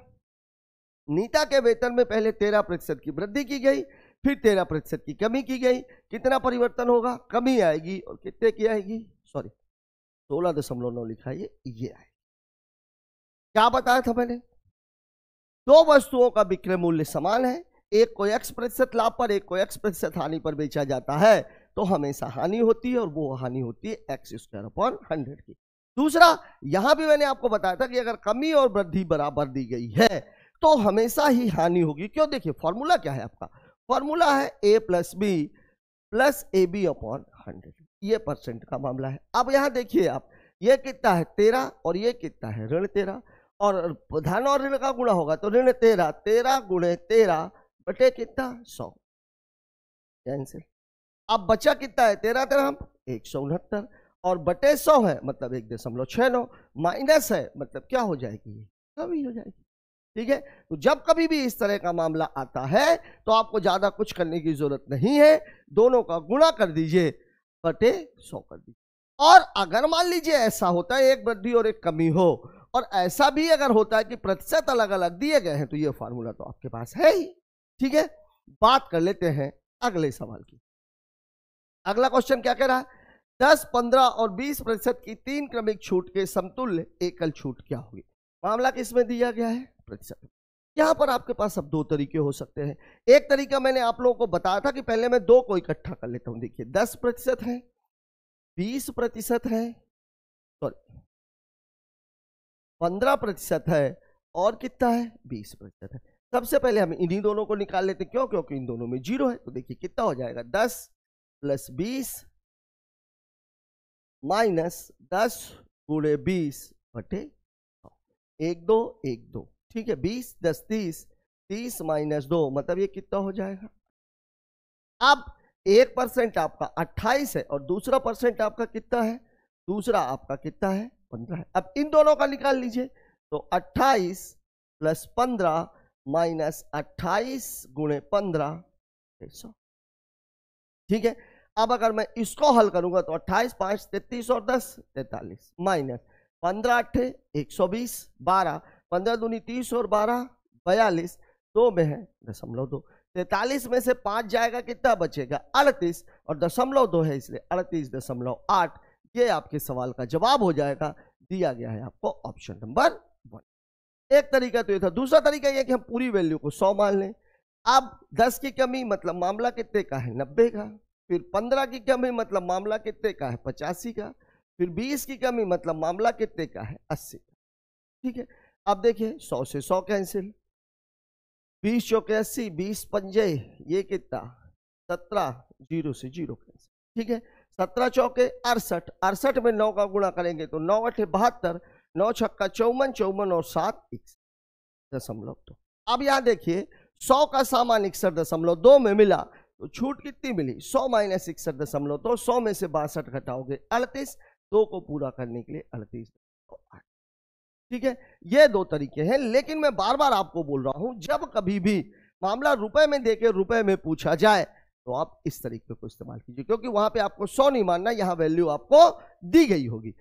नीता के वेतन में पहले तेरह प्रतिशत की वृद्धि की गई फिर तेरह प्रतिशत की कमी की गई कितना परिवर्तन होगा कमी आएगी और कितने की आएगी सॉरी सोलह दशमलव नौ लिखा ये ये आएगी क्या बताया था मैंने दो वस्तुओं का विक्रय मूल्य समान है एक को एक्स प्रतिशत लाभ पर एक को एक्स प्रतिशत हानि पर बेचा जाता है तो हमेशा हानि होती है और वो हानि होती है एक्स स्क्वायर अपॉन हंड्रेड की दूसरा यहां भी मैंने आपको बताया था कि अगर कमी और वृद्धि बराबर दी गई है तो हमेशा ही हानि होगी क्यों देखिए फॉर्मूला क्या है आपका फॉर्मूला है A plus B plus A B upon hundred ये परसेंट का मामला है अब यहां देखिए आप ये कितना है तेरह और ये कितना है ऋण तेरह और धन और ऋण का गुणा होगा तो ऋण तेरह तेरह गुणे तेरह बटे कितना सौ कैंसिल अब बचा कितना है तेरह दरहम एक सौ उनहत्तर और बटे सौ है मतलब एक दशमलव छः नौ माइनस है मतलब क्या हो जाएगी ये कमी हो जाएगी ठीक है तो जब कभी भी इस तरह का मामला आता है तो आपको ज़्यादा कुछ करने की ज़रूरत नहीं है दोनों का गुणा कर दीजिए बटे सौ कर दीजिए और अगर मान लीजिए ऐसा होता है एक वृद्धि और एक कमी हो और ऐसा भी अगर होता है कि प्रतिशत अलग अलग दिए गए हैं तो ये फार्मूला तो आपके पास है ही ठीक है बात कर लेते हैं अगले सवाल की अगला क्वेश्चन क्या कह रहा है दस पंद्रह और बीस प्रतिशत की तीन क्रमिक छूट के समतुल्य एकल छूट क्या होगी मामला किसमें दिया गया है प्रतिशत यहां पर आपके पास अब दो तरीके हो सकते हैं एक तरीका मैंने आप लोगों को बताया था कि पहले मैं दो को इकट्ठा कर लेता हूं देखिए दस प्रतिशत है बीस प्रतिशत है सॉरी पंद्रह प्रतिशत है और कितना है बीस प्रतिशत है सबसे पहले हम इन्हीं दोनों को निकाल लेते क्यों क्योंकि इन दोनों में जीरो है तो देखिए कितना हो जाएगा दस प्लस बीस माइनस दस पूरे बीस बटे एक दो एक दो ठीक है बीस दस तीस तीस माइनस दो मतलब ये कितना हो जाएगा अब एक परसेंट आपका अट्ठाईस है और दूसरा परसेंट आपका कितना है दूसरा आपका कितना है पंद्रह है अब इन दोनों का निकाल लीजिए तो अट्ठाईस प्लस पंद्रह माइनस अट्ठाईस गुणे पंद्रह ठीक है अब अगर मैं इसको हल करूंगा तो अट्ठाईस पांच तैतीस और दस तैतालीस माइनस पंद्रह अट्ठे एक सौ बीस बारह पंद्रह दूनी तीस और बारह बयालीस दो में है दशमलव दो तैतालीस में से पांच जाएगा कितना बचेगा अड़तीस और दशमलव दो है इसलिए अड़तीस दशमलव आठ ये आपके सवाल का जवाब हो जाएगा दिया गया है आपको ऑप्शन नंबर वन एक तरीका तो ये था दूसरा तरीका यह कि हम पूरी वैल्यू को सौ मान लें अब दस की कमी मतलब मामला कितने का है नब्बे का फिर पंद्रह की कमी मतलब मामला कितने का है पचासी का फिर बीस की कमी मतलब मामला कितने का है अस्सी का ठीक है अब देखिए सौ से सौ कैंसिल बीस चौके अस्सी बीस पंजे ये कितना सत्रह जीरो से जीरो कैंसिल ठीक है सत्रह चौके अड़सठ अड़सठ में नौ का गुणा करेंगे तो नौ अठे बहत्तर नौ छक्का चौवन चौवन और सात इकसठ दशमलव दो तो। अब यहाँ देखिए सौ का सामान इकसठ दशमलव दो में मिला तो छूट कितनी मिली सौ माइनस इकसठ दशमलव तो सौ में से बासठ घटाओगे अड़तीस दो को पूरा करने के लिए अड़तीस तो ठीक है ये दो तरीके हैं लेकिन मैं बार बार आपको बोल रहा हूं जब कभी भी मामला रुपए में देके रुपए में पूछा जाए तो आप इस तरीके को इस्तेमाल कीजिए क्योंकि वहां पे आपको सौ नहीं मानना यहां वैल्यू आपको दी गई होगी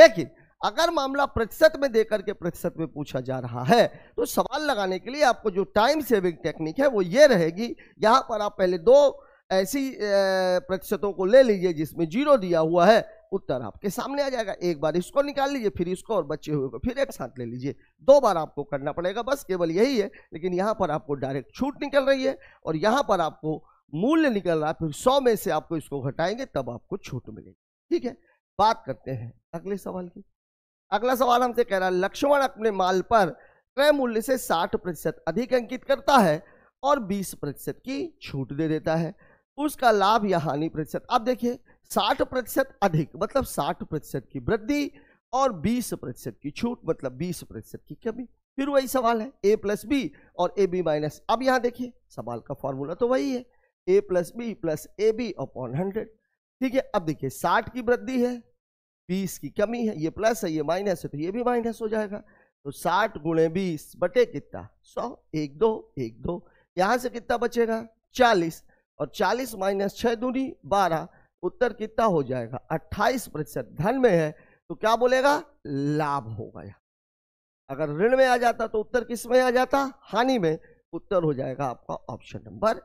लेकिन अगर मामला प्रतिशत में देकर के प्रतिशत में पूछा जा रहा है तो सवाल लगाने के लिए आपको जो टाइम सेविंग टेक्निक है वो ये रहेगी यहाँ पर आप पहले दो ऐसी प्रतिशतों को ले लीजिए जिसमें जीरो दिया हुआ है उत्तर आपके सामने आ जाएगा एक बार इसको निकाल लीजिए फिर इसको और बच्चे हुए को फिर एक साथ ले लीजिए दो बार आपको करना पड़ेगा बस केवल यही है लेकिन यहाँ पर आपको डायरेक्ट छूट निकल रही है और यहाँ पर आपको मूल्य निकल रहा है फिर सौ में से आपको इसको घटाएंगे तब आपको छूट मिलेगी ठीक है बात करते हैं अगले सवाल की अगला सवाल हमसे कह रहा है लक्ष्मण अपने माल पर क्रय मूल्य से 60 प्रतिशत अधिक अंकित करता है और 20 प्रतिशत की छूट दे देता है उसका लाभ या हानि प्रतिशत अब देखिए 60 प्रतिशत अधिक मतलब 60 प्रतिशत की वृद्धि और 20 प्रतिशत की छूट मतलब 20 प्रतिशत की कमी फिर वही सवाल है ए प्लस बी और ए बी माइनस अब यहाँ देखिए सवाल का फॉर्मूला तो वही है A plus B plus A B upon hundred ठीक है अब देखिए साठ की वृद्धि है बीस की कमी है ये प्लस है ये माइनस है तो ये भी माइनस हो जाएगा तो साठ गुणे बीस बटे कितना सौ एक दो एक दो यहाँ से कितना बचेगा चालीस और चालीस माइनस छः दूनी बारह उत्तर कितना हो जाएगा अट्ठाईस प्रतिशत धन में है तो क्या बोलेगा लाभ हो गया अगर ऋण में आ जाता तो उत्तर किस में आ जाता हानि में उत्तर हो जाएगा आपका ऑप्शन नंबर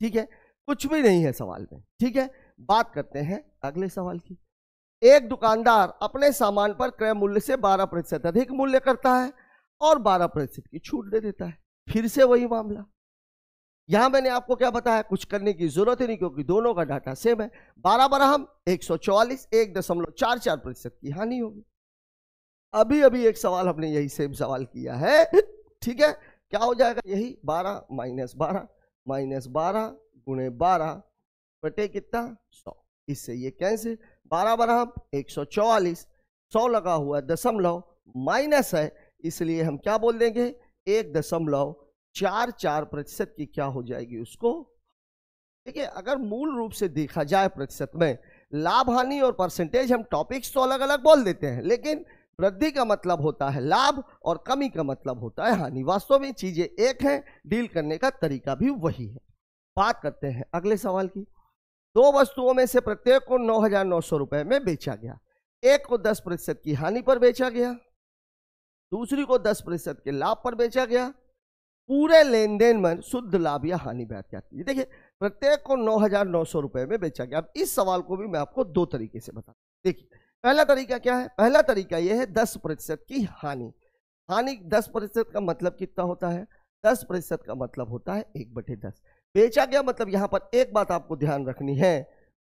ठीक है कुछ भी नहीं है सवाल में ठीक है बात करते हैं अगले सवाल की एक दुकानदार अपने सामान पर क्रय मूल्य से 12 प्रतिशत अधिक मूल्य करता है और 12 प्रतिशत की छूट दे देता है फिर से वही मामला यहां मैंने आपको क्या बताया कुछ करने की जरूरत ही नहीं क्योंकि दोनों का डाटा सेम है बारह बारह हम एक सौ चौवालीस एक दशमलव चार चार प्रतिशत की हानि होगी अभी अभी एक सवाल हमने यही सेम सवाल किया है ठीक है क्या हो जाएगा यही बारह माइनस बारह माइनस बारह गुणे बारह बटे कितना सौ इससे ये कैंसिल बारह बारह एक सौ चौवालीस सौ लगा हुआ दशमलव माइनस है इसलिए हम क्या बोल देंगे एक दशमलव चार चार प्रतिशत की क्या हो जाएगी उसको ठीक है अगर मूल रूप से देखा जाए प्रतिशत में लाभ हानि और परसेंटेज हम टॉपिक्स तो अलग अलग बोल देते हैं लेकिन वृद्धि का मतलब होता है लाभ और कमी का मतलब होता है हानि वास्तव में चीजें एक हैं डील करने का तरीका भी वही है बात करते हैं अगले सवाल की दो वस्तुओं में से प्रत्येक को नौ हजार नौ सौ रुपए में बेचा गया एक को दस प्रतिशत की हानि पर बेचा गया दूसरी को दस प्रतिशत के लाभ पर बेचा गया पूरे लेन देन में शुद्ध लाभ या हानि बैठ जाती है देखिए प्रत्येक को नौ हजार नौ सौ रुपए में बेचा गया अब इस सवाल को भी मैं आपको दो तरीके से बता देखिए पहला तरीका क्या है पहला तरीका यह है दस प्रतिशत की हानि हानि दस प्रतिशत का मतलब कितना होता है दस प्रतिशत का मतलब होता है एक बटे दस बेचा गया मतलब यहां पर एक बात आपको ध्यान रखनी है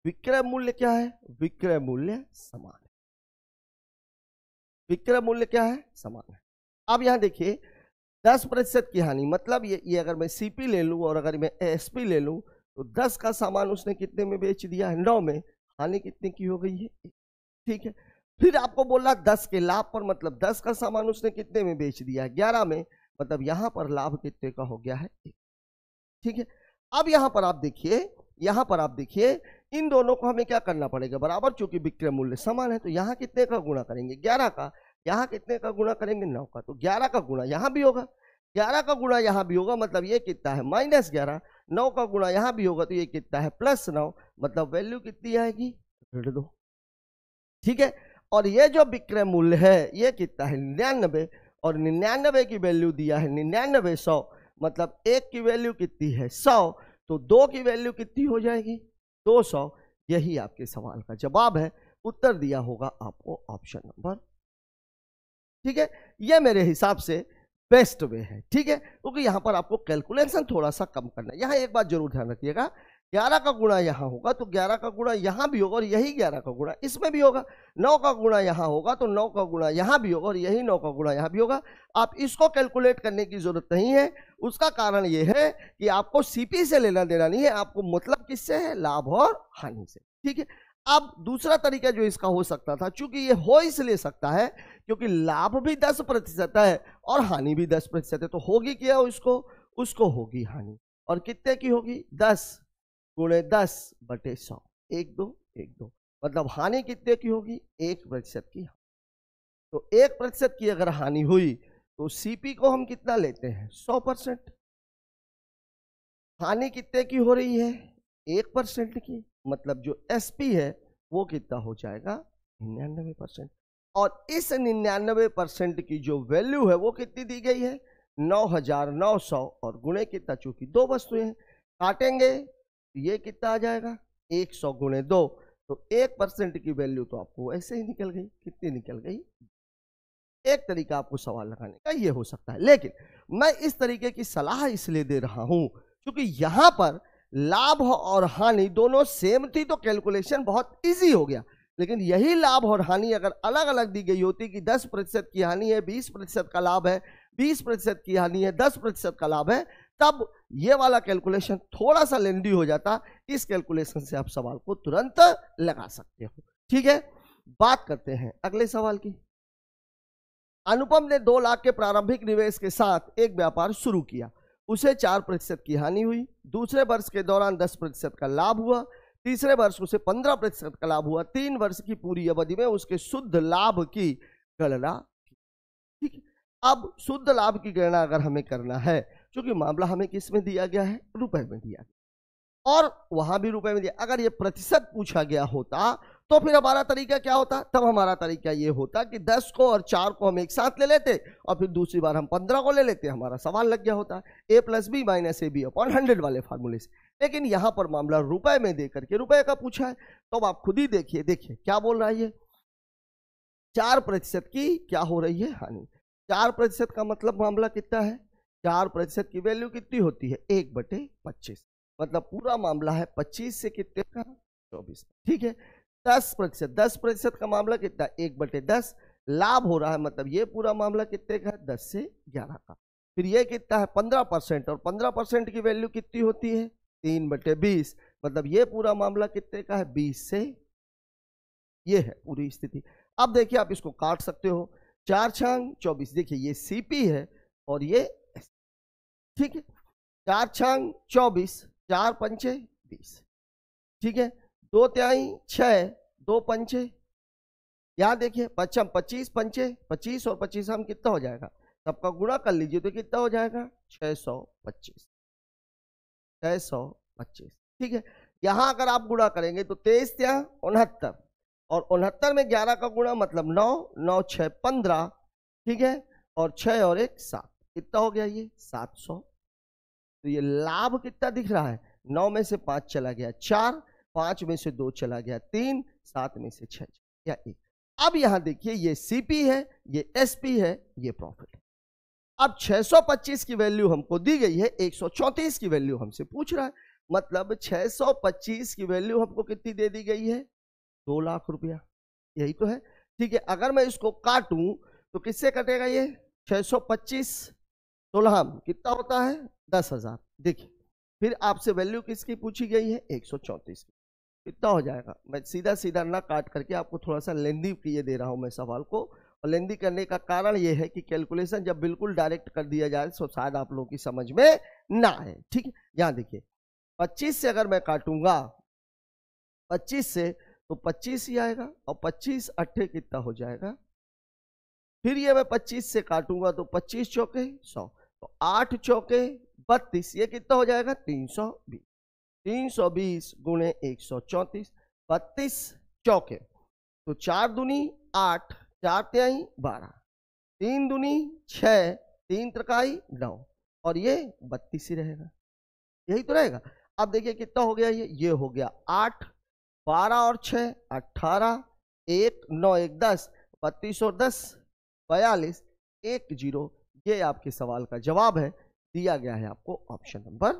विक्रय मूल्य क्या है विक्रय मूल्य समान है विक्रय मूल्य क्या है समान है अब यहां देखिए दस प्रतिशत की हानि मतलब ये ये अगर मैं सीपी ले लूं और अगर मैं एसपी ले लूं तो दस का सामान उसने कितने में बेच दिया है नौ में हानि कितने की हो गई है ठीक है फिर आपको बोला दस के लाभ पर मतलब दस का सामान उसने कितने में बेच दिया है ग्यारह में मतलब यहां पर लाभ कितने का हो गया है ठीक है अब यहां पर आप देखिए यहां पर आप देखिए इन दोनों को हमें क्या करना पड़ेगा बराबर चूंकि विक्रय मूल्य समान है तो यहां कितने का गुणा करेंगे ग्यारह का यहां कितने का गुणा करेंगे नौ का तो ग्यारह का गुणा यहां भी होगा ग्यारह का गुणा यहां भी होगा मतलब ये कितना है माइनस ग्यारह नौ का गुणा यहां भी होगा तो ये कितना है प्लस नौ मतलब वैल्यू कितनी आएगी ऋण दो ठीक है और ये जो विक्रय मूल्य है ये कितना है निन्यानबे और निन्यानबे की वैल्यू दिया है निन्यानबे सौ मतलब एक की वैल्यू कितनी है सौ तो दो की वैल्यू कितनी हो जाएगी दो सौ यही आपके सवाल का जवाब है उत्तर दिया होगा आपको ऑप्शन नंबर ठीक है यह मेरे हिसाब से बेस्ट वे है ठीक है क्योंकि यहां पर आपको कैलकुलेशन थोड़ा सा कम करना है यहां एक बात जरूर ध्यान रखिएगा ग्यारह का गुणा यहाँ होगा तो ग्यारह का गुणा यहाँ भी होगा और यही ग्यारह का गुणा इसमें भी होगा नौ का गुणा यहाँ होगा तो नौ का गुणा यहाँ भी होगा और यही नौ का गुणा यहाँ भी होगा आप इसको कैलकुलेट करने की ज़रूरत नहीं है उसका कारण ये है कि आपको सी से लेना देना नहीं है आपको मतलब किससे है लाभ और हानि से ठीक है अब दूसरा तरीका जो इसका हो सकता था चूंकि ये हो इसलिए सकता है क्योंकि लाभ भी दस प्रतिशत है और हानि भी दस प्रतिशत है तो होगी क्या उसको उसको होगी हानि और कितने की होगी दस गुणे दस बटे सौ एक दो एक दो मतलब हानि कितने की होगी एक प्रतिशत की तो एक प्रतिशत की अगर हानि हुई तो सीपी को हम कितना लेते हैं सौ परसेंट हानि कितने की हो रही है एक परसेंट की मतलब जो एसपी है वो कितना हो जाएगा निन्यानवे परसेंट और इस निन्यानवे परसेंट की जो वैल्यू है वो कितनी दी गई है नौ हजार नौ सौ और गुणे कितना चूंकि दो वस्तुएं हैं काटेंगे ये कितना आ जाएगा एक सौ गुणे दो तो एक परसेंट की वैल्यू तो आपको ऐसे ही निकल गई कितनी निकल गई एक तरीका आपको सवाल लगाने का ये हो सकता है लेकिन मैं इस तरीके की सलाह इसलिए दे रहा हूं क्योंकि यहां पर लाभ और हानि दोनों सेम थी तो कैलकुलेशन बहुत इजी हो गया लेकिन यही लाभ और हानि अगर अलग अलग दी गई होती कि 10 प्रतिशत की हानि है 20 प्रतिशत का लाभ है 20 प्रतिशत की हानि है 10 प्रतिशत का लाभ है तब ये वाला कैलकुलेशन थोड़ा सा लेंदी हो जाता इस कैलकुलेशन से आप सवाल को तुरंत लगा सकते हो ठीक है बात करते हैं अगले सवाल की अनुपम ने दो लाख के प्रारंभिक निवेश के साथ एक व्यापार शुरू किया उसे चार प्रतिशत की हानि हुई दूसरे वर्ष के दौरान दस प्रतिशत का लाभ हुआ तीसरे वर्ष उसे पंद्रह प्रतिशत का लाभ हुआ तीन वर्ष की पूरी अवधि में उसके शुद्ध लाभ की गणना ठीक अब शुद्ध लाभ की गणना अगर हमें करना है क्योंकि मामला हमें किस में दिया गया है रुपए में दिया गया और वहां भी रुपए में दिया अगर ये प्रतिशत पूछा गया होता तो फिर हमारा तरीका क्या होता तब हमारा तरीका ये होता कि दस को और चार को हम एक साथ ले लेते और फिर दूसरी बार हम पंद्रह को ले लेते हमारा सवाल लग गया होता A plus B minus A B upon hundred वाले फार्मूले से लेकिन यहाँ पर मामला रुपए में दे करके रुपए का पूछा है तो अब आप खुद ही देखिए देखिए क्या बोल रहा है ये चार प्रतिशत की क्या हो रही है हानि चार प्रतिशत का मतलब मामला कितना है चार प्रतिशत की वैल्यू कितनी होती है एक बटे पच्चीस मतलब पूरा मामला है पच्चीस से कितने का चौबीस ठीक है दस प्रतिशत दस प्रतिशत का मामला कितना एक बटे दस लाभ हो रहा है मतलब ये पूरा मामला कितने का है दस से ग्यारह का फिर ये कितना है पंद्रह परसेंट और पंद्रह परसेंट की वैल्यू कितनी होती है तीन बटे बीस मतलब ये पूरा मामला कितने का है बीस से ये है पूरी स्थिति अब देखिए आप इसको काट सकते हो चार छांग चौबीस देखिए ये सीपी है और ये ठीक है चार छंग चौबीस चार पंचे बीस ठीक है दो त्याई छः दो पंचे यहाँ देखिए पचम पच्चीस पंचे पच्चीस और पच्चीस हम कितना हो जाएगा सबका गुणा कर लीजिए तो कितना हो जाएगा छः सौ पच्चीस छः सौ पच्चीस ठीक है यहाँ अगर आप गुणा करेंगे तो तेईस त्या उनहत्तर और उनहत्तर में ग्यारह का गुणा मतलब नौ नौ छः पंद्रह ठीक है और छः और एक सात कितना हो गया ये सात सौ तो ये लाभ कितना दिख रहा है नौ में से पांच चला गया चार पांच में से दो चला गया तीन सात में से छह या एक अब यहां देखिए ये सीपी है ये एसपी है ये प्रॉफिट है अब 625 की वैल्यू हमको दी गई है 134 की वैल्यू हमसे पूछ रहा है मतलब 625 की वैल्यू हमको कितनी दे दी गई है दो लाख रुपया यही तो है ठीक है अगर मैं इसको काटूं तो किससे कटेगा ये 625 सोलह कितना होता है दस हजार देखिए फिर आपसे वैल्यू किसकी पूछी गई है एक सौ चौंतीस की कितना हो जाएगा मैं सीधा सीधा ना काट करके आपको थोड़ा सा लेंदी किए दे रहा हूँ मैं सवाल को और लेंदी करने का कारण ये है कि कैलकुलेशन जब बिल्कुल डायरेक्ट कर दिया जाए तो शायद आप लोगों की समझ में ना आए ठीक है यहाँ देखिए पच्चीस से अगर मैं काटूंगा पच्चीस से तो पच्चीस ही आएगा और पच्चीस अट्ठे कितना हो जाएगा फिर ये मैं पच्चीस से काटूंगा तो पच्चीस चौके सौ तो आठ चौके बत्तीस ये कितना हो जाएगा तीन सौ बीस तीन सौ बीस गुणे एक सौ चौंतीस बत्तीस चौके तो चार दुनी आठ चार त्याई बारह तीन दुनी छ तीन त्रकाई नौ और ये बत्तीस ही रहेगा यही तो रहेगा अब देखिए कितना हो गया ये ये हो गया आठ बारह और छ अठारह एक नौ एक दस बत्तीस और दस बयालीस एक जीरो ये आपके सवाल का जवाब है दिया गया है आपको ऑप्शन नंबर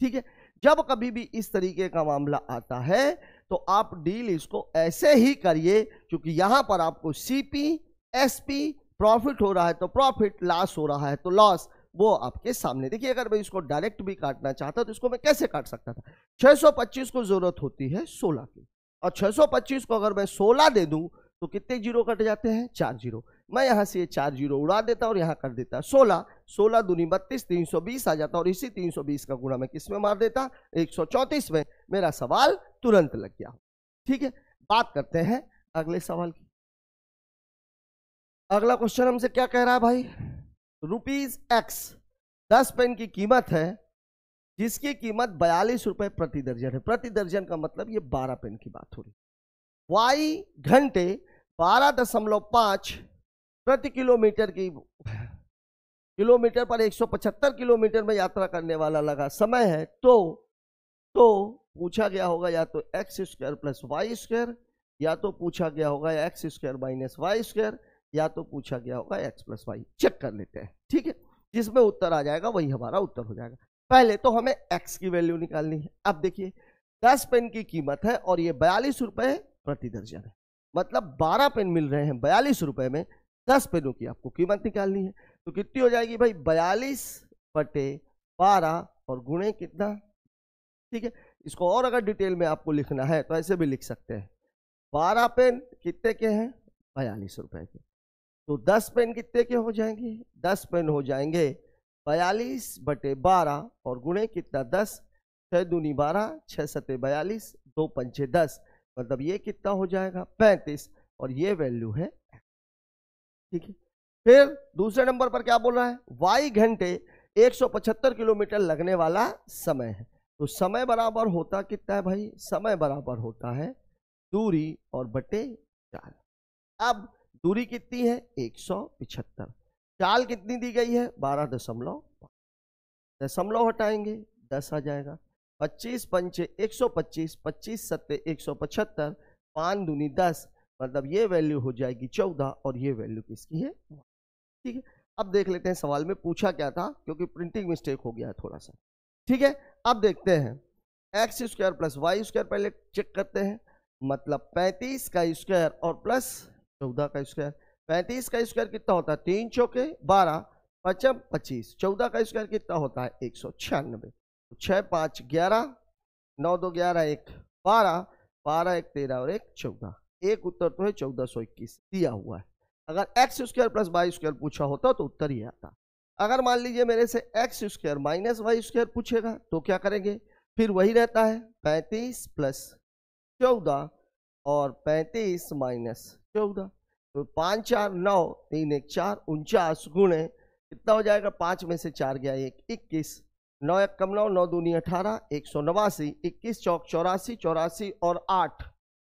ठीक है जब कभी भी इस तरीके का मामला आता है तो आप डील इसको ऐसे ही करिए क्योंकि यहां पर आपको सीपी एसपी प्रॉफिट हो रहा है तो प्रॉफिट लॉस हो रहा है तो लॉस वो आपके सामने देखिए अगर मैं इसको डायरेक्ट भी काटना चाहता तो इसको मैं कैसे काट सकता था 625 को जरूरत होती है 16 की और 625 को अगर मैं 16 दे दूं तो कितने जीरो कट जाते हैं चार जीरो मैं यहाँ से चार जीरो उड़ा देता और यहाँ कर देता सोलह सोलह दूनी बत्तीस तीन सौ बीस आ जाता और इसी तीन सौ बीस का गुणा मैं किस में मार देता एक सौ चौंतीस में मेरा सवाल तुरंत लग गया ठीक है बात करते हैं अगले सवाल की अगला क्वेश्चन हमसे क्या कह रहा है भाई रुपीज एक्स दस पेन की कीमत है जिसकी कीमत बयालीस रुपए प्रति दर्जन है प्रति दर्जन का मतलब ये बारह पेन की बात हो रही वाई घंटे बारह दशमलव पांच प्रति किलोमीटर की किलोमीटर पर 175 किलोमीटर में यात्रा करने वाला लगा समय है तो तो पूछा गया होगा या तो x square plus y square या तो पूछा गया होगा x square minus y square या तो पूछा गया होगा एक्स प्लस वाई चेक कर लेते हैं ठीक है जिसमें उत्तर आ जाएगा वही हमारा उत्तर हो जाएगा पहले तो हमें एक्स की वैल्यू निकालनी है अब देखिए दस पेन की कीमत है और ये बयालीस रुपये प्रति दर्जन है मतलब बारह पेन मिल रहे हैं बयालीस रुपये में दस पेनों की आपको कीमत निकालनी है तो कितनी हो जाएगी भाई बयालीस बटे बारह और गुणे कितना ठीक है इसको और अगर डिटेल में आपको लिखना है तो ऐसे भी लिख सकते हैं बारह पेन कितने के हैं बयालीस रुपए के तो दस पेन कितने के हो जाएंगे दस पेन हो जाएंगे बयालीस बटे बारह और गुणे कितना दस छः दूनी बारह छः सते बयालीस दो पंचे दस मतलब ये कितना हो जाएगा पैंतीस और ये वैल्यू है ठीक है फिर दूसरे नंबर पर क्या बोल रहा है वाई घंटे एक किलोमीटर लगने वाला समय है तो समय बराबर होता कितना है भाई समय बराबर होता है दूरी और बटे चाल अब दूरी कितनी है एक चाल कितनी दी गई है बारह दशमलव दशमलव हटाएंगे दस आ जाएगा पच्चीस पंचे एक सौ पच्चीस पच्चीस सत्ते एक सौ पचहत्तर पान दूनी दस मतलब ये वैल्यू हो जाएगी चौदह और ये वैल्यू किसकी है ठीक है अब देख लेते हैं सवाल में पूछा क्या था क्योंकि प्रिंटिंग मिस्टेक हो गया है थोड़ा सा ठीक है अब देखते हैं x square plus y square पहले चेक करते हैं मतलब पैंतीस का स्क्वायर और प्लस चौदह का स्क्वायर पैंतीस का स्क्वायर कितना होता है तीन चौके बारह पचम पच्चीस चौदह का स्क्वायर कितना होता है एक सौ छियानबे तो छः पाँच ग्यारह नौ दो ग्यारह एक बारह बारह एक तेरह और एक चौदह एक उत्तर तो है चौदह सौ इक्कीस दिया हुआ है अगर x square plus y square पूछा होता तो उत्तर ये आता अगर मान लीजिए मेरे से x square minus y square पूछेगा तो क्या करेंगे फिर वही रहता है पैंतीस प्लस चौदह और पैंतीस माइनस चौदह तो पाँच चार नौ तीन एक चार उनचास गुणे कितना हो जाएगा पाँच में से चार गया एक इक्कीस नौ एक कम नौ नौ दूनी अठारह एक सौ नवासी इक्कीस चौक चौरासी चौरासी और आठ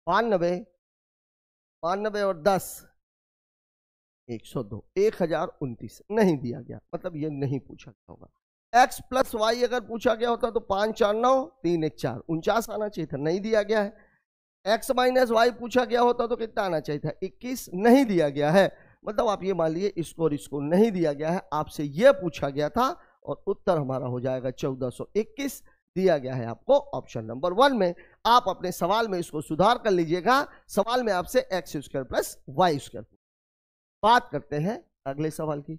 बानबे बानबे और दस एक सौ दो एक हजार उनतीस नहीं दिया गया मतलब ये नहीं पूछा गया होगा एक्स प्लस वाई अगर पूछा गया होता तो पाँच चार नौ तीन एक चार उनचास आना चाहिए था नहीं दिया गया है एक्स माइनस वाई पूछा गया होता तो कितना आना चाहिए था इक्कीस नहीं दिया गया है मतलब आप ये मान लीजिए इसको और इसको नहीं दिया गया है आपसे ये पूछा गया था और उत्तर हमारा हो जाएगा चौदह सौ इक्कीस दिया गया है आपको ऑप्शन नंबर वन में आप अपने सवाल में इसको सुधार कर लीजिएगा सवाल में आपसे x square plus y square बात करते हैं अगले सवाल की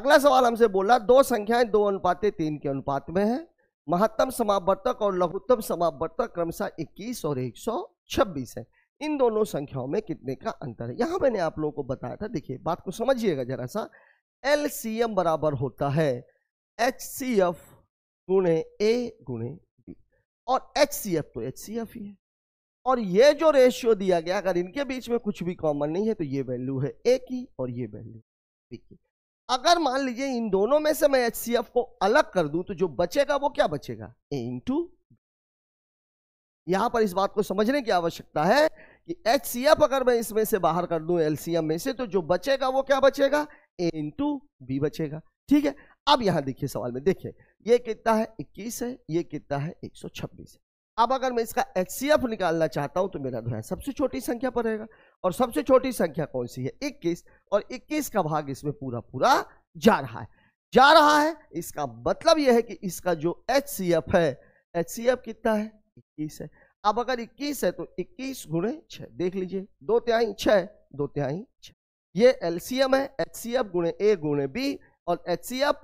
अगला सवाल हमसे बोला दो संख्याएं दो अनुपातें तीन के अनुपात में है महत्तम समापवर्तक और लघुत्तम समापवर्तक क्रमशः इक्कीस और छब्बीस है इन दोनों संख्याओं में कितने का अंतर है यहां मैंने आप लोगों को बताया था देखिए बात को समझिएगा जरा सा एल बराबर होता है एच सी एफ गुणे ए गुणे बी और एच सी एफ तो एच सी एफ ही है और ये जो रेशियो दिया गया अगर इनके बीच में कुछ भी कॉमन नहीं है तो ये वैल्यू है ए की और ये वैल्यू बी की अगर मान लीजिए इन दोनों में से मैं एच सी एफ को अलग कर दूं तो जो बचेगा वो क्या बचेगा ए इंटू यहां पर इस बात को समझने की आवश्यकता है कि एच सी एफ अगर मैं इसमें से बाहर कर दूं एलसीएम में से तो जो बचेगा वो क्या बचेगा ए इंटू बी बचेगा ठीक है अब यहां देखिए सवाल में देखिए ये कितना है 21 है ये कितना है 126 है अब अगर मैं इसका एच निकालना चाहता हूं तो मेरा जो है सबसे छोटी संख्या पर रहेगा और सबसे छोटी संख्या कौन सी है 21 और 21 का भाग इसमें पूरा पूरा जा रहा है जा रहा है इसका मतलब यह है कि इसका जो एच है एच कितना है इक्कीस है अब अगर इक्कीस है तो इक्कीस गुणे छ देख लीजिए दो त्याई छः दो त्याई छ ये एल है एच सी एफ गुणे ए गुणे बी और एच सी एफ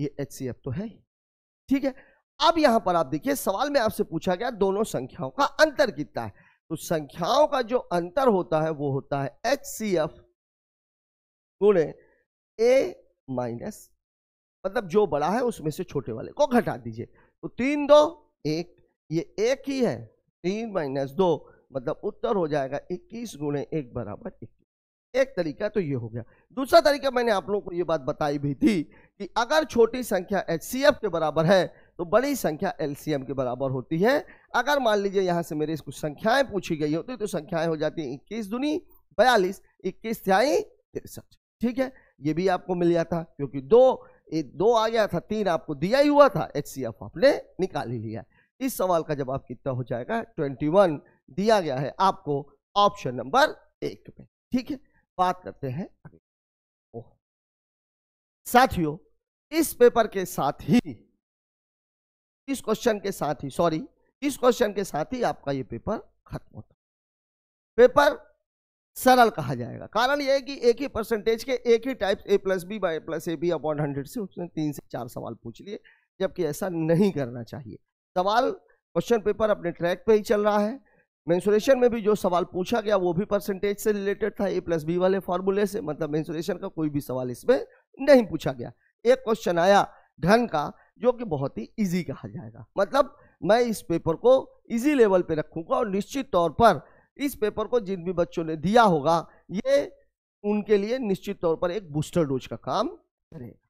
ये एच सी एफ तो है ही ठीक है अब यहां पर आप देखिए सवाल में आपसे पूछा गया दोनों संख्याओं का अंतर कितना है तो संख्याओं का जो अंतर होता है वो होता है एच सी एफ गुणे ए माइनस मतलब जो बड़ा है उसमें से छोटे वाले को घटा दीजिए तो तीन दो एक ये एक ही है तीन माइनस दो मतलब उत्तर हो जाएगा इक्कीस गुणे एक बराबर इक्कीस एक तरीका तो ये हो गया दूसरा तरीका मैंने आप लोगों को ये बात बताई भी थी कि अगर छोटी संख्या एच के बराबर है तो बड़ी संख्या एलसीएम के बराबर होती है अगर मान लीजिए यहाँ से मेरे कुछ संख्याएं पूछी गई होती तो संख्याएं हो जाती हैं इक्कीस दुनी बयालीस इक्कीस त्याई तिरसठ ठीक है ये भी आपको मिल गया था क्योंकि दो एक दो आ गया था तीन आपको दिया ही हुआ था एच आपने निकाल ही लिया इस सवाल का जवाब कितना हो जाएगा ट्वेंटी दिया गया है आपको ऑप्शन नंबर एक पे ठीक है बात करते हैं साथियों इस पेपर के साथ ही इस क्वेश्चन के साथ ही सॉरी इस क्वेश्चन के साथ ही आपका ये पेपर खत्म होता पेपर सरल कहा जाएगा कारण यह है कि एक ही परसेंटेज के एक ही type A plus B by plus A B upon hundred से उसने तीन से चार सवाल पूछ लिए जबकि ऐसा नहीं करना चाहिए सवाल क्वेश्चन पेपर अपने ट्रैक पे ही चल रहा है मैंसुरेशन में भी जो सवाल पूछा गया वो भी परसेंटेज से रिलेटेड था ए प्लस बी वाले फॉर्मूले से मतलब मैंसुरेशन का कोई भी सवाल इसमें नहीं पूछा गया एक क्वेश्चन आया घन का जो कि बहुत ही इजी कहा जाएगा मतलब मैं इस पेपर को इजी लेवल पे रखूंगा और निश्चित तौर पर इस पेपर को जिन भी बच्चों ने दिया होगा ये उनके लिए निश्चित तौर पर एक बूस्टर डोज का काम करेगा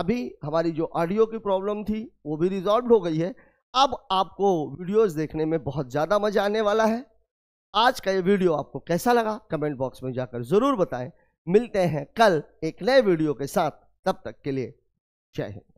अभी हमारी जो ऑडियो की प्रॉब्लम थी वो भी रिजॉल्व हो गई है अब आपको वीडियोस देखने में बहुत ज़्यादा मज़ा आने वाला है आज का ये वीडियो आपको कैसा लगा कमेंट बॉक्स में जाकर ज़रूर बताएं मिलते हैं कल एक नए वीडियो के साथ तब तक के लिए जय हिंद